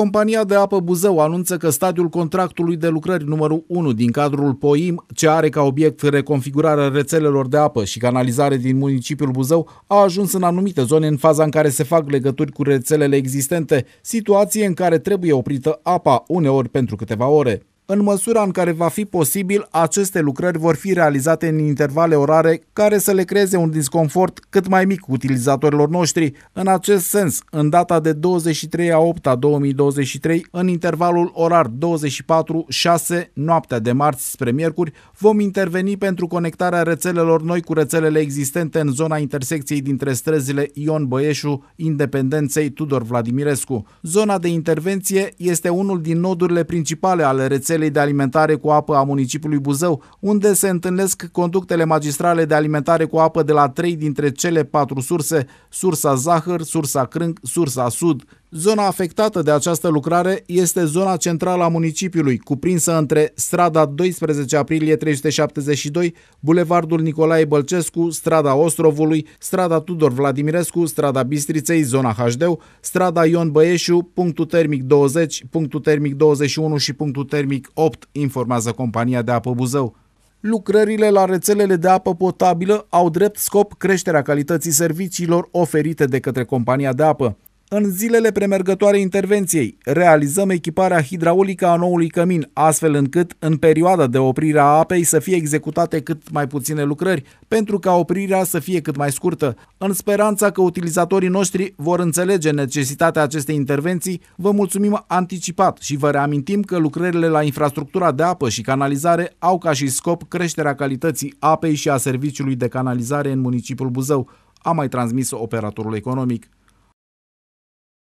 Compania de apă Buzău anunță că stadiul contractului de lucrări numărul 1 din cadrul POIM, ce are ca obiect reconfigurarea rețelelor de apă și canalizare din municipiul Buzău, a ajuns în anumite zone în faza în care se fac legături cu rețelele existente, situație în care trebuie oprită apa uneori pentru câteva ore. În măsura în care va fi posibil, aceste lucrări vor fi realizate în intervale orare care să le creeze un disconfort cât mai mic utilizatorilor noștri. În acest sens, în data de 23 a 8 a 2023, în intervalul orar 24-6, noaptea de marți spre miercuri, vom interveni pentru conectarea rețelelor noi cu rețelele existente în zona intersecției dintre străzile Ion Băieșu, Independenței Tudor Vladimirescu. Zona de intervenție este unul din nodurile principale ale rețelei rețelei de alimentare cu apă a municipiului Buzău, unde se întâlnesc conductele magistrale de alimentare cu apă de la trei dintre cele patru surse, sursa Zahăr, sursa Crâng, sursa Sud Zona afectată de această lucrare este zona centrală a municipiului, cuprinsă între strada 12 aprilie 372, bulevardul Nicolae Bălcescu, strada Ostrovului, strada Tudor Vladimirescu, strada Bistriței, zona HD, strada Ion Băieșu, punctul termic 20, punctul termic 21 și punctul termic 8, informează compania de apă Buzău. Lucrările la rețelele de apă potabilă au drept scop creșterea calității serviciilor oferite de către compania de apă. În zilele premergătoare intervenției, realizăm echiparea hidraulică a noului cămin, astfel încât, în perioada de oprire a apei, să fie executate cât mai puține lucrări, pentru ca oprirea să fie cât mai scurtă. În speranța că utilizatorii noștri vor înțelege necesitatea acestei intervenții, vă mulțumim anticipat și vă reamintim că lucrările la infrastructura de apă și canalizare au ca și scop creșterea calității apei și a serviciului de canalizare în municipiul Buzău, a mai transmis operatorul economic.